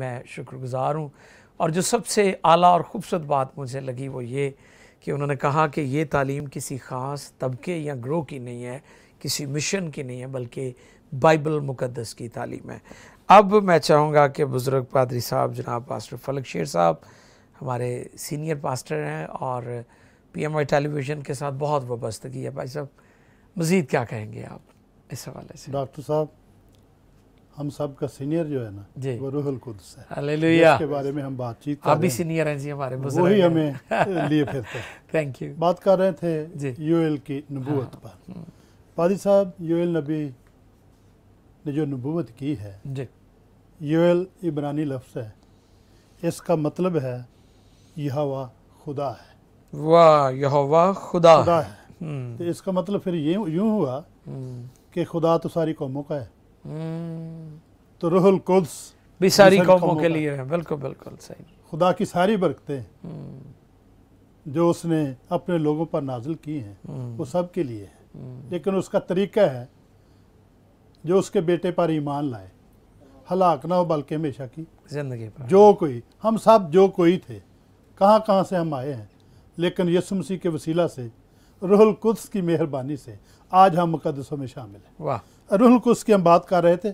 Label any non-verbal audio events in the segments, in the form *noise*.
मैं शुक्रगुज़ार हूँ और जो सबसे आला और ख़ूबसूरत बात मुझे लगी वो ये कि उन्होंने कहा कि ये तालीम किसी ख़ास तबके या ग्रोह की नहीं है किसी मिशन की नहीं है बल्कि बाइबल मुकदस की तालीम है अब मैं चाहूँगा कि बुज़ुर्ग पादरी साहब जनाब पास्टर फलक शेर साहब हमारे सीनियर पास्टर हैं और पी एम आई टेलीविज़न के साथ बहुत वाबस्तगी है भाई साहब मज़ीद क्या कहेंगे आप इस हवाले से डॉक्टर साहब हम सब का सीनियर जो है ना वो रूहल कुदस है इसके बारे में हम बातचीत कर अभी सीनियर हैं जी हमारे बुजुर्ग वही हमें *laughs* लिए फिरते हैं थैंक यू बात कर रहे थे यूएल की नबूत हाँ। पर पादी साहब यूएल नबी ने जो नबूवत की है जी यूएल इब्रानी लफ्ज़ है इसका मतलब है यहोवा खुदा है वाह यहोवा खुदा, खुदा है हम्म। तो इसका मतलब फिर ये यूँ हुआ हम्म। कि खुदा तो सारी कौमों का है हम्म। तो रोहल कुल्स भी सारी कौमों के लिए है बिल्कुल बिल्कुल सही खुदा की सारी बरकते हम्म। जो उसने अपने लोगों पर नाजिल की हैं हम्म। वो सब के लिए है लेकिन उसका तरीका है जो उसके बेटे पर ईमान लाए हलाक ना हो बल्कि हमेशा की जिंदगी पर जो कोई हम सब जो कोई थे कहाँ कहाँ से हम आए हैं लेकिन यसुमसी के वसीला से रुहल कुद्स की मेहरबानी से आज हम मुकदसों में शामिल हैं वाह रुहल की हम बात कर रहे थे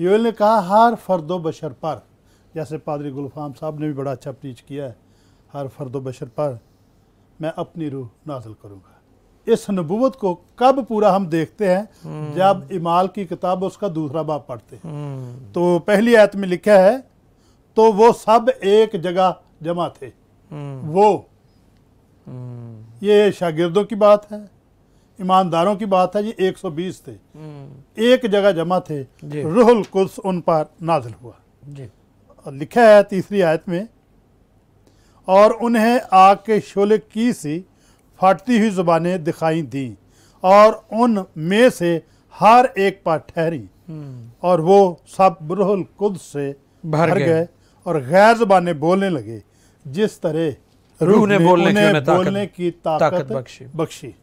योल ने कहा हर फर्दो बशर पर जैसे पादरी गुलफाम साहब ने भी बड़ा अच्छा प्रीच किया है हर फर्दो बशर पर मैं अपनी रूह नाजिल करूँगा इस नबूत को कब पूरा हम देखते हैं हम्म। जब इमाल की किताब उसका दूसरा बाप पढ़ते हैं हम्म। तो पहली आयत में लिखा है तो वो सब एक जगह जमा थे हम्म। वो हम्म। ये शागिर्दों की बात है ईमानदारों की बात है ये 120 थे हम्म। एक जगह जमा थे रूहुल कुद्स उन पर नाजिल हुआ और लिखा है तीसरी आयत में और उन्हें आग के शोले की सी फाटती हुई जुबानें दिखाई दी और उन में से हर एक पर ठहरी हम्म। और वो सब रूहुल कुद्स से भर गए और गैर जबानें बोलने लगे जिस तरह रूह ने बोलने की उन्हें बोलने की ताकत बख्शी बख्शी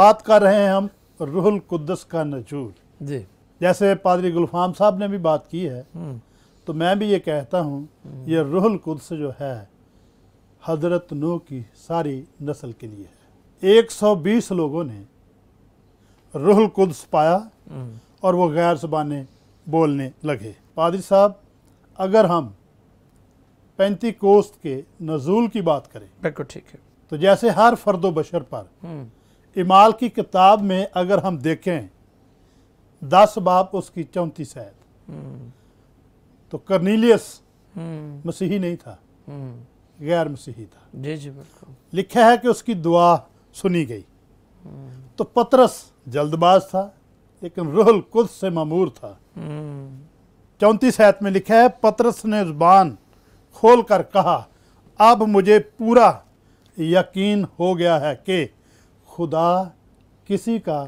बात कर रहे हैं हम रूहुल कुद्दस का नजूर जी जैसे पादरी गुलफाम साहब ने भी बात की है हम्म। तो मैं भी ये कहता हूँ हम्म। ये रूहुल कुद्स जो है हजरत नू की सारी नस्ल के लिए है 120 लोगों ने रूहुल कुद्स पाया हम्म। और वो गैर जबान बोलने लगे पादरी साहब अगर हम पैंती कोस्त के नजूल की बात करें बिल्कुल ठीक है तो जैसे हर फर्द बशर पर हम्म। इमाल की किताब में अगर हम देखें दस बाप उसकी चौंतीस है हम्म। तो कर्नीलियस हम्म। मसीही नहीं था गैर मसीही था जी जी बिल्कुल लिखा है कि उसकी दुआ सुनी गई तो पतरस जल्दबाज था लेकिन रोहल कुछ से मामूर था चौंतीस में लिखा है पतरस ने जुबान खोल कर कहा अब मुझे पूरा यकीन हो गया है कि खुदा किसी का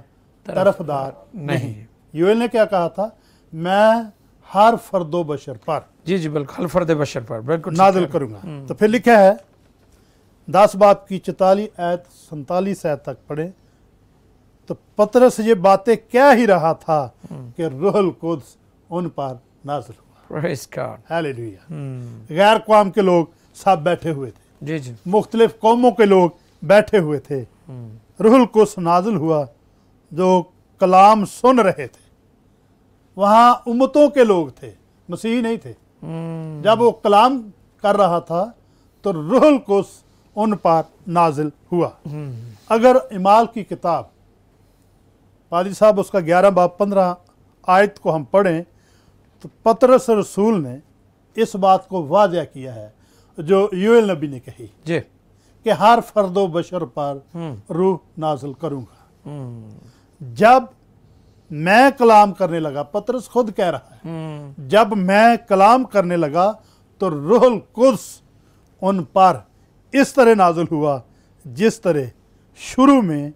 तरफदार नहीं यूएल ने क्या कहा था मैं हर फर्दो बशर पर जी जी बिल्कुल हर फर्द बशर पर बिल्कुल नादिल करूंगा हम्म। तो फिर लिखा है दास बाप की चौतालीस ऐत सैतालीस ऐत तक पढ़े तो से ये बातें क्या ही रहा था हम्म। कि रोहल कुद्स उन पर नाजिल हुआ Hmm. गैर कौम के लोग सब बैठे हुए थे जी जी मुख्तलिफ कौमों के लोग बैठे हुए थे hmm. रुहल को सुनाजुल हुआ जो कलाम सुन रहे थे वहाँ उम्मतों के लोग थे मसीह नहीं थे hmm. जब वो कलाम कर रहा था तो रुहल को उन पर नाजिल हुआ अगर इमाल की किताब पादी साहब उसका ग्यारह बाब पंद्रह आयत को हम पढ़ें तो पतरस रसूल ने इस बात को वाजह किया है जो यूएल नबी ने कही जी कि हर फर्दो बशर पर हम्म। रूह नाजल करूंगा हम्म। जब मैं कलाम करने लगा पतरस खुद कह रहा है हम्म। जब मैं कलाम करने लगा तो रूहल कुर्स उन पर इस तरह नाजुल हुआ जिस तरह शुरू में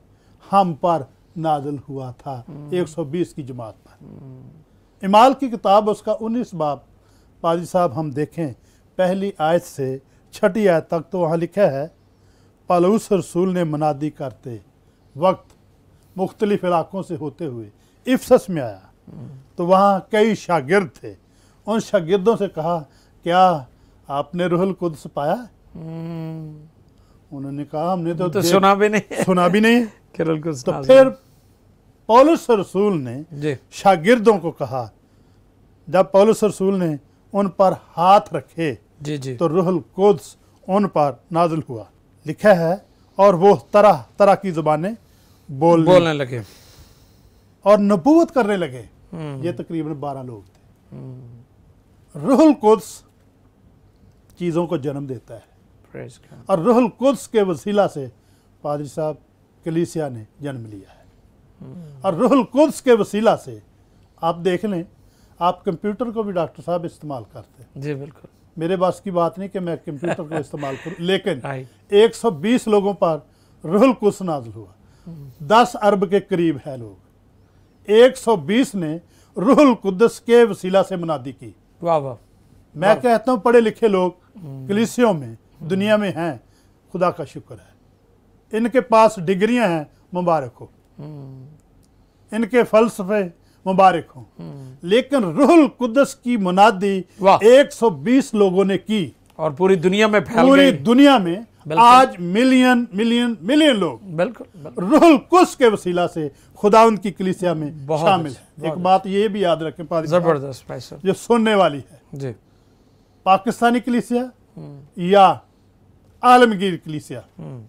हम पर नाजल हुआ था 120 की जमात पर इमाल की किताब उसका उन्नीस बाब पाजी साहब हम देखें पहली आयत से छठी आयत तक तो वहाँ लिखा है पालूस रसूल ने मनादी करते वक्त मुख्तलिफ इलाक़ों से होते हुए इफ्सस में आया तो वहाँ कई शागिर्द थे उन शागिर्दों से कहा क्या आपने रुहल कुदस पाया उन्होंने कहा हमने तो, तो सुना भी नहीं सुना भी नहीं तो फिर पौलुस रसूल ने शागिर्दों को कहा जब पौलुस रसूल ने उन पर हाथ रखे जी जी तो रुहल कुद्स उन पर नाजुल हुआ लिखा है और वो तरह तरह की जुबानें बोल बोलने लगे और नबूवत करने लगे हम्म। ये तकरीबन बारह लोग थे रुहल कुद्स चीज़ों को जन्म देता है और रुहल कुद्स के वसीला से पादरी साहब कलीसिया ने जन्म लिया है हम्म। और रुहल कुद्स के वसीला से आप देख लें आप कंप्यूटर को भी डॉक्टर साहब इस्तेमाल करते हैं जी बिल्कुल मेरे पास की बात नहीं कि मैं कंप्यूटर को *laughs* इस्तेमाल करूँ लेकिन 120 लोगों पर रुहल कुछ नाजल हुआ 10 अरब के करीब है लोग 120 ने रुहल कुदस के वसीला से मुनादी की वाह वाह मैं कहता हूँ पढ़े लिखे लोग हम्म। कलिसियों में हम्म। दुनिया में हैं खुदा का शुक्र है इनके पास डिग्रियाँ हैं मुबारक हो हम्म। इनके फलसफे मुबारक हों लेकिन रुहुल कुदस की मुनादी 120 लोगों ने की और पूरी दुनिया में फैल पूरी दुनिया में आज मिलियन मिलियन मिलियन लोग बिल्कुल रुहुल कुस के वसीला से खुदा उनकी कलिसिया में शामिल है अच्छा, एक बात अच्छा। ये भी याद रखें जबरदस्त जो सुनने वाली है जी पाकिस्तानी कलिसिया हम्म। या आलमगीर कलिसिया हम्म।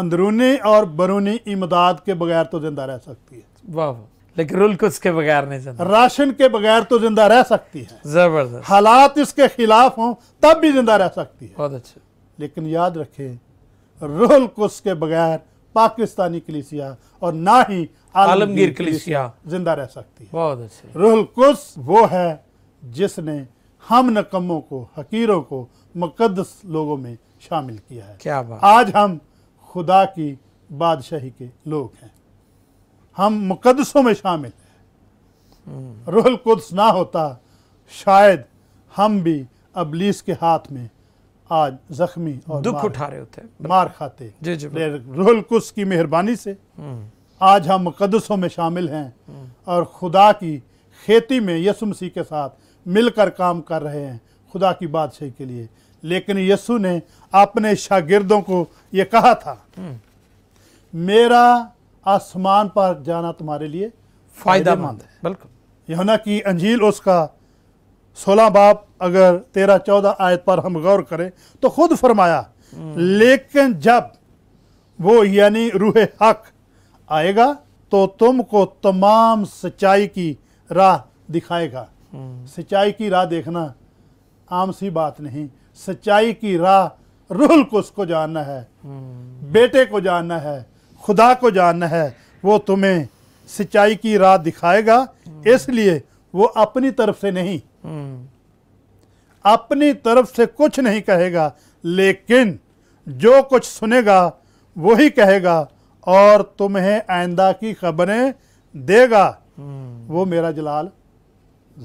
अंदरूनी और बरूनी इमदाद के बगैर तो जिंदा रह सकती है वाह लेकिन कुछ के बगैर नहीं जिंदा राशन के बगैर तो जिंदा रह सकती है जबरदस्त हालात इसके खिलाफ हों तब भी जिंदा रह सकती है बहुत अच्छा लेकिन याद रखें रोल कुछ के बगैर पाकिस्तानी कलिसिया और ना ही आलमगीर कलिसिया जिंदा रह सकती है बहुत अच्छा रोहल कुछ वो है जिसने हम नकमों को हकीरों को मुकदस लोगों में शामिल किया है क्या बात आज हम खुदा की बादशाही के लोग हैं हम मुकदसों में शामिल हैं रोहल कुद्स ना होता शायद हम भी अबलीस के हाथ में आज जख्मी और दुख उठा रहे होते मार खाते रोहल कुद्स की मेहरबानी से हम्म। आज हम मुकदसों में शामिल हैं हम्म। और खुदा की खेती में यसु मसीह के साथ मिलकर काम कर रहे हैं खुदा की बादशाह के लिए लेकिन यसु ने अपने शागिर्दों को ये कहा था हम्म। मेरा आसमान पर जाना तुम्हारे लिए फायदा मंद है बिल्कुल यहना की अंजील उसका सोलह बाप अगर तेरह चौदह आयत पर हम गौर करें तो खुद फरमाया लेकिन जब वो यानी रूह हक आएगा तो तुमको तमाम सच्चाई की राह दिखाएगा सच्चाई की राह देखना आम सी बात नहीं सच्चाई की राह रूहल को उसको जानना है बेटे को जानना है खुदा को जानना है वो तुम्हें सिंचाई की राह दिखाएगा इसलिए वो अपनी तरफ से नहीं अपनी तरफ से कुछ नहीं कहेगा लेकिन जो कुछ सुनेगा वही कहेगा और तुम्हें आइंदा की खबरें देगा वो मेरा जलाल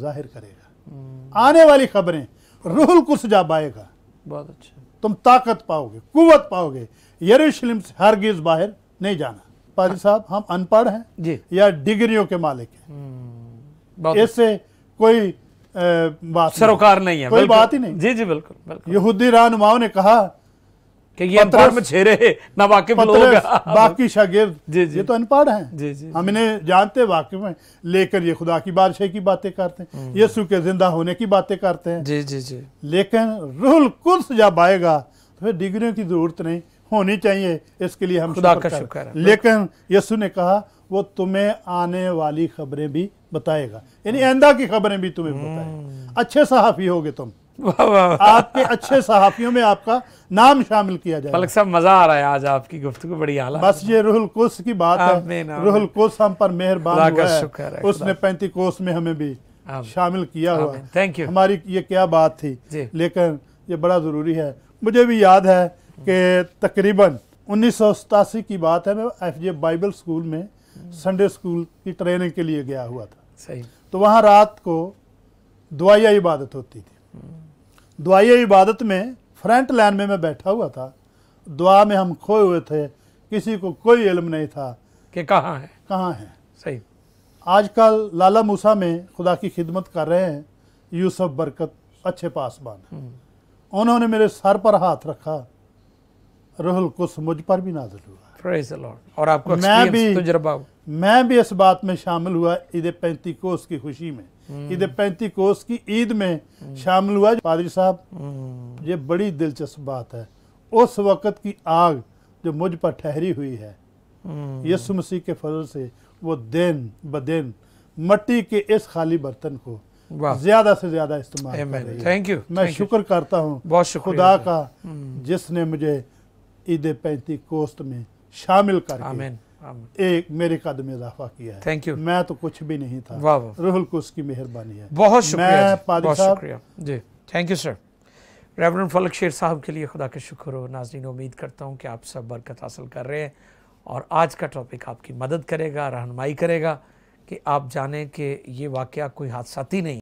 जाहिर करेगा आने वाली खबरें रूहल कुछ जा पाएगा बहुत अच्छा तुम ताकत पाओगे कुवत पाओगे यरूशलेम से हरगिज बाहर नहीं जाना पाजी साहब हम अनपढ़ हैं जी या डिग्रियों के मालिक हैं हम्म, इससे कोई बात सरोकार नहीं नहीं है कोई बात ही नहीं जी जी बिल्कुल यहूदी रहनुमाओं ने कहा कि ये अनपढ़ में छेरे ना वाकिफ लोग हाँ। बाकी शागिर्द जी जी ये तो अनपढ़ हैं जी जी हम इन्हें जानते वाकिफ में लेकर ये खुदा की बादशाह की बातें करते हैं हम्म। यीशु के जिंदा होने की बातें करते हैं जी जी जी लेकिन रूहुल कुद्स जब आएगा तो फिर डिग्रियों की जरूरत नहीं होनी चाहिए इसके लिए हम खुदा का शुक्र है लेकिन यसु ने कहा वो तुम्हें आने वाली खबरें भी बताएगा यानी आंदा हम्म। की खबरें भी तुम्हें बताएगा हम्म। अच्छे सहाफ़ी होगे तुम आपके अच्छे सहाफ़ियों में आपका नाम शामिल किया जाए मलक साहब मज़ा आ रहा है आज आपकी गुफ्तु बड़ी आला बस ये रुहल कोस की बात है रुहल कोस हम पर मेहरबान हुआ है उसने पैंती कोस में हमें भी शामिल किया हुआ थैंक यू हमारी ये क्या बात थी लेकिन ये बड़ा ज़रूरी है मुझे भी याद है कि तकरीबन उन्नीस की बात है मैं एफ बाइबल स्कूल में संडे स्कूल की ट्रेनिंग के लिए गया हुआ था सही तो वहाँ रात को दुआया इबादत होती थी दुआया इबादत में फ्रंट लाइन में मैं बैठा हुआ था दुआ में हम खोए हुए थे किसी को कोई इलम नहीं था कि कहाँ है कहाँ है सही आजकल लाला मूसा में खुदा की खिदमत कर रहे हैं यूसुफ बरकत अच्छे पासबान हम्म। उन्होंने मेरे सर पर हाथ रखा रोहल कुस मुझ पर भी नाजिल हुआ और आपको मैं भी तजुर्बा मैं भी इस बात में शामिल हुआ ईद पैंती कोस की खुशी में हम्म। ईद पैंती कोस की ईद में हम्म। शामिल हुआ पादरी साहब हम्म। ये बड़ी दिलचस्प बात है उस वक़्त की आग जो मुझ पर ठहरी हुई है यसु मसीह के फजल से वो दिन ब दिन मट्टी के इस खाली बर्तन को ज्यादा से ज्यादा इस्तेमाल थैंक यू मैं शुक्र करता हूँ बहुत खुदा का जिसने मुझे ईद पैंती कोस्त में शामिल करके एक मेरे कद में इजाफा किया है थैंक यू मैं तो कुछ भी नहीं था वाह वाह रूहुल कुस की मेहरबानी है बहुत शुक्रिया जी, बहुत शुक्रिया जी thank you sir Reverend Falak Sher साहब के लिए खुदा का शुक्र हो नाजरीन उम्मीद करता हूँ कि आप सब बरकत हासिल कर रहे हैं और आज का टॉपिक आपकी मदद करेगा रहनमाई करेगा कि आप जानें कि ये वाक़ कोई हादसाती तो नहीं